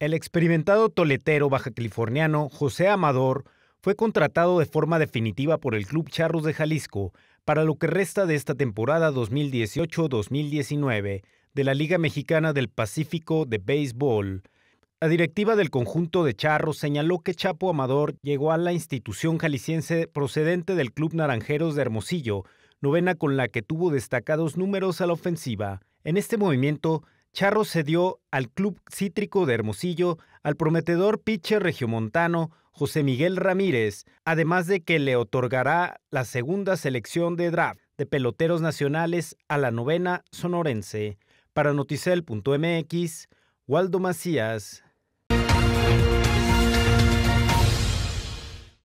El experimentado toletero baja californiano José Amador fue contratado de forma definitiva por el Club Charros de Jalisco para lo que resta de esta temporada 2018-2019 de la Liga Mexicana del Pacífico de Béisbol. La directiva del conjunto de Charros señaló que Chapo Amador llegó a la institución jalisciense procedente del Club Naranjeros de Hermosillo, novena con la que tuvo destacados números a la ofensiva. En este movimiento Charro cedió al Club Cítrico de Hermosillo al prometedor pitcher regiomontano José Miguel Ramírez, además de que le otorgará la segunda selección de draft de peloteros nacionales a la novena sonorense. Para noticel.mx, Waldo Macías.